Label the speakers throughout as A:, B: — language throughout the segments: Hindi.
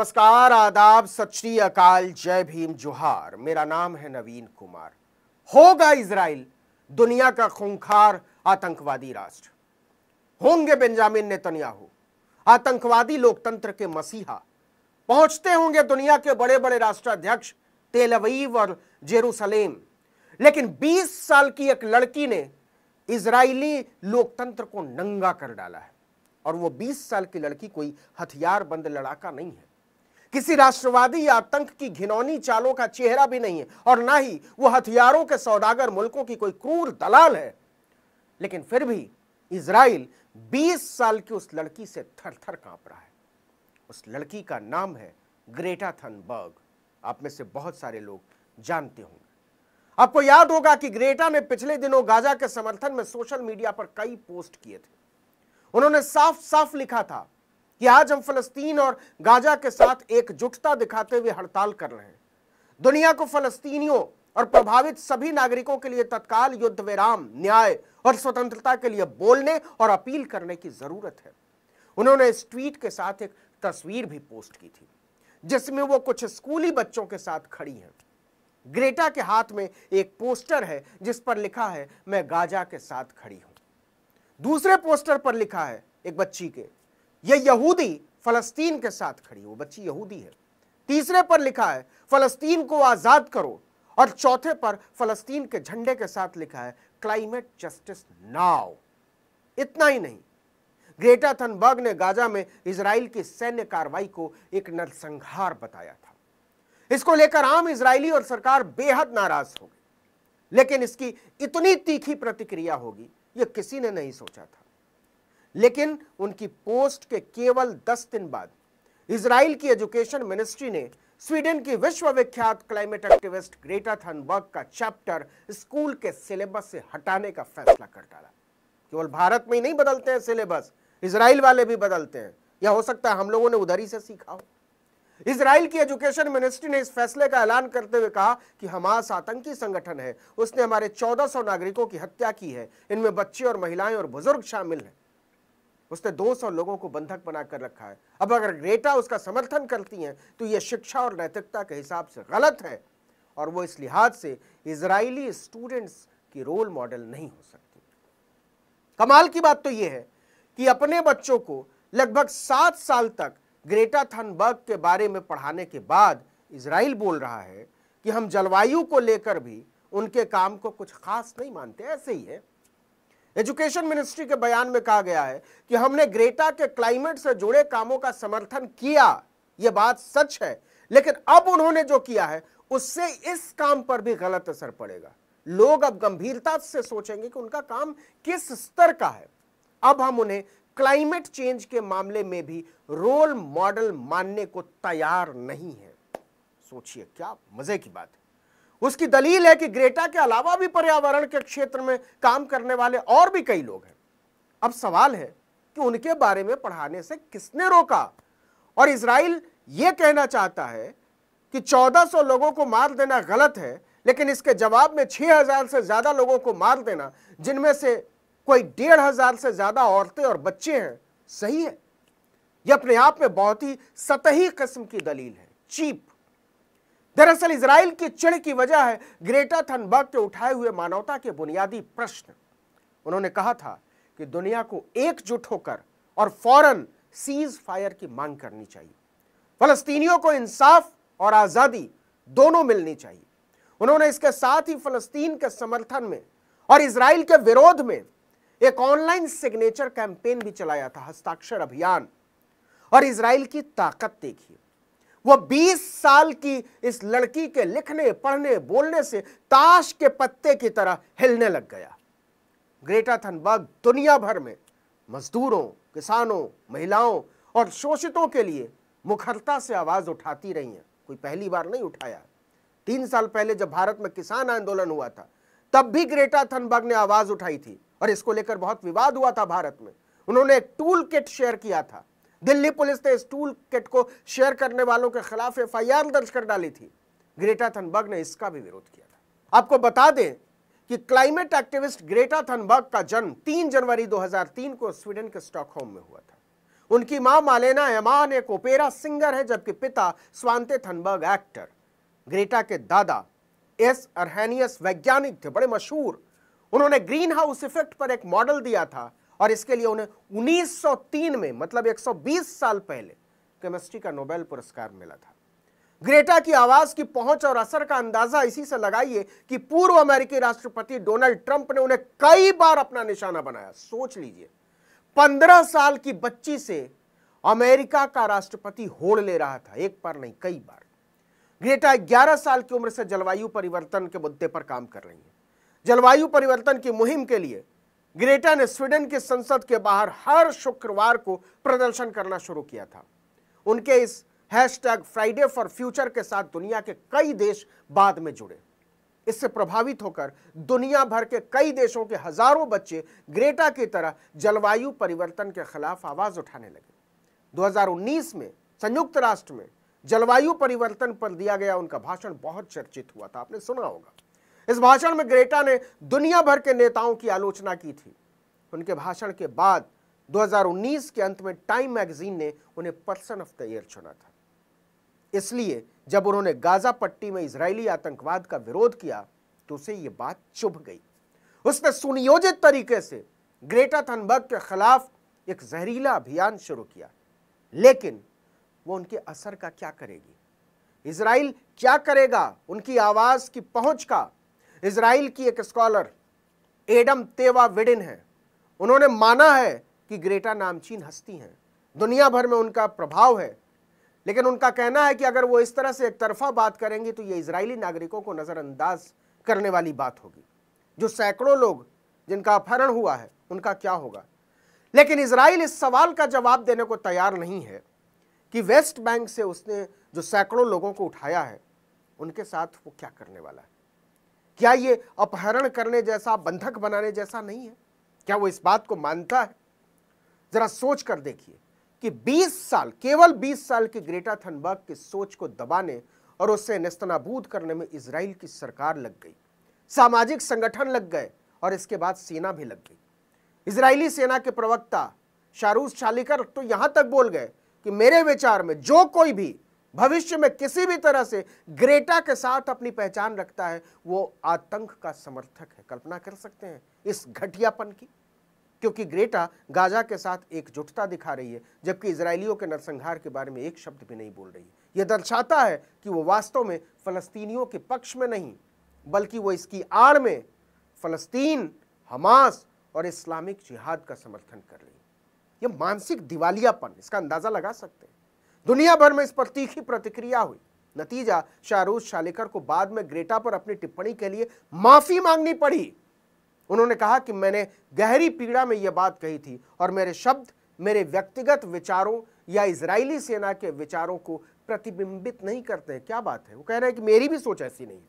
A: नमस्कार आदाब सत श्री अकाल जय भीम जोहार मेरा नाम है नवीन कुमार होगा इसराइल दुनिया का खूंखार आतंकवादी राष्ट्र होंगे बेंजामिन नेतन्याहू आतंकवादी लोकतंत्र के मसीहा पहुंचते होंगे दुनिया के बड़े बड़े राष्ट्राध्यक्ष तेलवीव और जेरूसलेम लेकिन 20 साल की एक लड़की ने इसराइली लोकतंत्र को नंगा कर डाला है और वो 20 साल की लड़की कोई हथियार बंद लड़ाका नहीं है किसी राष्ट्रवादी या आतंक की घिनौनी चालों का चेहरा भी नहीं है और ना ही वो हथियारों के सौदागर मुल्कों की कोई क्रूर दलाल है लेकिन फिर भी इसराइल 20 साल की उस लड़की से थर थर कांप रहा है उस लड़की का नाम है ग्रेटा थनबर्ग आप में से बहुत सारे लोग जानते होंगे आपको याद होगा कि ग्रेटा ने पिछले दिनों गाजा के समर्थन में सोशल मीडिया पर कई पोस्ट किए थे उन्होंने साफ साफ लिखा था कि आज हम फलस्तीन और गाजा के साथ एकजुटता दिखाते हुए हड़ताल कर रहे हैं दुनिया को फलस्तीनियों और प्रभावित सभी नागरिकों के लिए तत्काल युद्ध विराम न्याय और स्वतंत्रता के लिए बोलने और अपील करने की जरूरत है उन्होंने इस ट्वीट के साथ एक तस्वीर भी पोस्ट की थी जिसमें वो कुछ स्कूली बच्चों के साथ खड़ी हैं ग्रेटा के हाथ में एक पोस्टर है जिस पर लिखा है मैं गाजा के साथ खड़ी हूं दूसरे पोस्टर पर लिखा है एक बच्ची के यह यहूदी फलस्तीन के साथ खड़ी वो बच्ची यहूदी है तीसरे पर लिखा है फलस्तीन को आज़ाद करो और चौथे पर फलस्तीन के झंडे के साथ लिखा है क्लाइमेट जस्टिस नाव इतना ही नहीं ग्रेटा थनबर्ग ने गाजा में इसराइल की सैन्य कार्रवाई को एक नरसंहार बताया था इसको लेकर आम इसराइली और सरकार बेहद नाराज हो गई लेकिन इसकी इतनी तीखी प्रतिक्रिया होगी यह किसी ने नहीं सोचा था लेकिन उनकी पोस्ट के केवल दस दिन बाद इसराइल की एजुकेशन मिनिस्ट्री ने स्वीडन की विश्वविख्यात क्लाइमेट एक्टिविस्ट ग्रेटा थनबर्ग का चैप्टर स्कूल के सिलेबस से हटाने का फैसला कर डाला केवल भारत में ही नहीं बदलते हैं सिलेबस इसराइल वाले भी बदलते हैं या हो सकता है हम लोगों ने उधर ही से सीखा हो इसराइल की एजुकेशन मिनिस्ट्री ने इस फैसले का ऐलान करते हुए कहा कि हमास आतंकी संगठन है उसने हमारे 1400 नागरिकों की हत्या की है इनमें बच्चे और महिलाएं और बुजुर्ग शामिल हैं उसने 200 लोगों को बंधक बनाकर रखा है अब अगर ग्रेटा उसका समर्थन करती हैं तो ये शिक्षा और नैतिकता के हिसाब से गलत है और वो इस लिहाज से इसराइली स्टूडेंट्स की रोल मॉडल नहीं हो सकती कमाल की बात तो ये है कि अपने बच्चों को लगभग सात साल तक ग्रेटा थनबर्ग के बारे में पढ़ाने के बाद इसराइल बोल रहा है कि हम जलवायु को लेकर भी उनके काम को कुछ खास नहीं मानते ऐसे ही है एजुकेशन मिनिस्ट्री के बयान में कहा गया है कि हमने ग्रेटा के क्लाइमेट से जुड़े कामों का समर्थन किया यह बात सच है लेकिन अब उन्होंने जो किया है उससे इस काम पर भी गलत असर पड़ेगा लोग अब गंभीरता से सोचेंगे कि उनका काम किस स्तर का है अब हम उन्हें क्लाइमेट चेंज के मामले में भी रोल मॉडल मानने को तैयार नहीं है सोचिए क्या मजे की बात है उसकी दलील है कि ग्रेटा के अलावा भी पर्यावरण के क्षेत्र में काम करने वाले और भी कई लोग हैं अब सवाल है कि उनके बारे में पढ़ाने से किसने रोका और इसराइल ये कहना चाहता है कि 1400 लोगों को मार देना गलत है लेकिन इसके जवाब में 6000 से ज़्यादा लोगों को मार देना जिनमें से कोई डेढ़ हज़ार से ज़्यादा औरतें और बच्चे हैं सही है यह अपने आप में बहुत ही सतही किस्म की दलील है चीप दरअसल इसराइल की चिड़ की वजह है ग्रेटा थनबर्ग के उठाए हुए मानवता के बुनियादी प्रश्न उन्होंने कहा था कि दुनिया को एकजुट होकर और फौरन सीज फायर की मांग करनी चाहिए फलस्तीनियों को इंसाफ और आज़ादी दोनों मिलनी चाहिए उन्होंने इसके साथ ही फलस्तीन के समर्थन में और इसराइल के विरोध में एक ऑनलाइन सिग्नेचर कैंपेन भी चलाया था हस्ताक्षर अभियान और इसराइल की ताकत देखिए वो 20 साल की इस लड़की के लिखने पढ़ने बोलने से ताश के पत्ते की तरह हिलने लग गया ग्रेटा थनबर्ग दुनिया भर में मजदूरों किसानों महिलाओं और शोषितों के लिए मुखरता से आवाज़ उठाती रही हैं कोई पहली बार नहीं उठाया तीन साल पहले जब भारत में किसान आंदोलन हुआ था तब भी ग्रेटा थनबर्ग ने आवाज़ उठाई थी और इसको लेकर बहुत विवाद हुआ था भारत में उन्होंने एक टूल किट शेयर किया था दिल्ली पुलिस ने स्टूल किट को शेयर करने वालों के खिलाफ एफआईआर दर्ज कर डाली थी ग्रेटा थनबर्ग ने इसका भी विरोध किया था आपको बता दें कि क्लाइमेट एक्टिविस्ट ग्रेटा थनबर्ग का जन्म 3 जनवरी 2003 को स्वीडन के स्टॉकहोम में हुआ था उनकी मां मालेना एमान एक ओपेरा सिंगर है जबकि पिता स्वांते थनबर्ग एक्टर ग्रेटा के दादा एस अरहेनियस वैज्ञानिक थे बड़े मशहूर उन्होंने ग्रीन हाउस इफेक्ट पर एक मॉडल दिया था और इसके लिए उन्हें 1903 में मतलब 120 साल पहले केमिस्ट्री का नोबेल पुरस्कार मिला था ग्रेटा की आवाज की पहुंच और असर का अंदाजा इसी से लगाइए कि पूर्व अमेरिकी राष्ट्रपति डोनाल्ड ट्रंप ने उन्हें कई बार अपना निशाना बनाया सोच लीजिए पंद्रह साल की बच्ची से अमेरिका का राष्ट्रपति होड़ ले रहा था एक बार नहीं कई बार ग्रेटा 11 साल की उम्र से जलवायु परिवर्तन के मुद्दे पर काम कर रही है जलवायु परिवर्तन की मुहिम के लिए ग्रेटा ने स्वीडन की संसद के बाहर हर शुक्रवार को प्रदर्शन करना शुरू किया था उनके इस हैशटैग फ्राइडे फॉर फ्यूचर के साथ दुनिया के कई देश बाद में जुड़े इससे प्रभावित होकर दुनिया भर के कई देशों के हजारों बच्चे ग्रेटा की तरह जलवायु परिवर्तन के खिलाफ आवाज उठाने लगे 2019 में संयुक्त राष्ट्र में जलवायु परिवर्तन पर दिया गया उनका भाषण बहुत चर्चित हुआ था आपने सुना होगा इस भाषण में ग्रेटा ने दुनिया भर के नेताओं की आलोचना की थी उनके भाषण के बाद 2019 के अंत में टाइम मैगजीन ने उन्हें पर्सन ऑफ द ईयर चुना था इसलिए जब उन्होंने गाजा पट्टी में इजरायली आतंकवाद का विरोध किया तो उसे यह बात चुभ गई उसने सुनियोजित तरीके से ग्रेटा थनबर्ग के खिलाफ एक जहरीला अभियान शुरू किया लेकिन वो उनके असर का क्या करेगी इसराइल क्या करेगा उनकी आवाज की पहुंच का इसराइल की एक स्कॉलर एडम तेवा विडिन है उन्होंने माना है कि ग्रेटा नामचीन हस्ती हैं दुनिया भर में उनका प्रभाव है लेकिन उनका कहना है कि अगर वो इस तरह से एक तरफा बात करेंगे तो ये इसराइली नागरिकों को नज़रअंदाज करने वाली बात होगी जो सैकड़ों लोग जिनका अपहरण हुआ है उनका क्या होगा लेकिन इसराइल इस सवाल का जवाब देने को तैयार नहीं है कि वेस्ट बैंक से उसने जो सैकड़ों लोगों को उठाया है उनके साथ वो क्या करने वाला है क्या ये अपहरण करने जैसा बंधक बनाने जैसा नहीं है क्या वो इस बात को मानता है जरा सोच कर देखिए कि 20 साल केवल 20 साल की ग्रेटा थनबर्ग की सोच को दबाने और उससे नस्तनाबूद करने में इसराइल की सरकार लग गई सामाजिक संगठन लग गए और इसके बाद सेना भी लग गई इसराइली सेना के प्रवक्ता शाहरुख शालिकर तो यहां तक बोल गए कि मेरे विचार में जो कोई भी भविष्य में किसी भी तरह से ग्रेटा के साथ अपनी पहचान रखता है वो आतंक का समर्थक है कल्पना कर सकते हैं इस घटियापन की क्योंकि ग्रेटा गाजा के साथ एकजुटता दिखा रही है जबकि इसराइलियों के नरसंहार के बारे में एक शब्द भी नहीं बोल रही है यह दर्शाता है कि वो वास्तव में फ़लस्तीनियों के पक्ष में नहीं बल्कि वो इसकी आड़ में फ़लस्तीन हमास और इस्लामिक जिहाद का समर्थन कर रही है यह मानसिक दिवालियापन इसका अंदाज़ा लगा सकते हैं दुनिया भर में इस पर तीखी प्रतिक्रिया हुई नतीजा शाहरुख शालेकर को बाद में ग्रेटा पर अपनी टिप्पणी के लिए माफी मांगनी पड़ी उन्होंने कहा कि मैंने गहरी पीड़ा में यह बात कही थी और मेरे शब्द मेरे व्यक्तिगत विचारों या इजरायली सेना के विचारों को प्रतिबिंबित नहीं करते हैं क्या बात है वो कह रहे हैं कि मेरी भी सोच ऐसी नहीं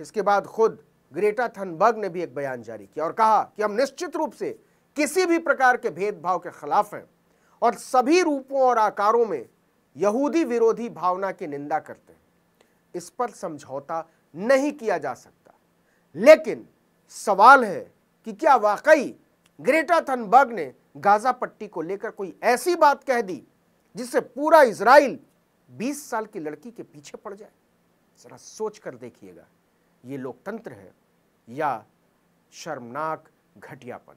A: इसके बाद खुद ग्रेटा थनबर्ग ने भी एक बयान जारी किया और कहा कि हम निश्चित रूप से किसी भी प्रकार के भेदभाव के खिलाफ हैं और सभी रूपों और आकारों में यहूदी विरोधी भावना की निंदा करते हैं इस पर समझौता नहीं किया जा सकता लेकिन सवाल है कि क्या वाकई ग्रेटा थनबर्ग ने गाजा पट्टी को लेकर कोई ऐसी बात कह दी जिससे पूरा इसराइल 20 साल की लड़की के पीछे पड़ जाए जरा सोच कर देखिएगा ये लोकतंत्र है या शर्मनाक घटियापन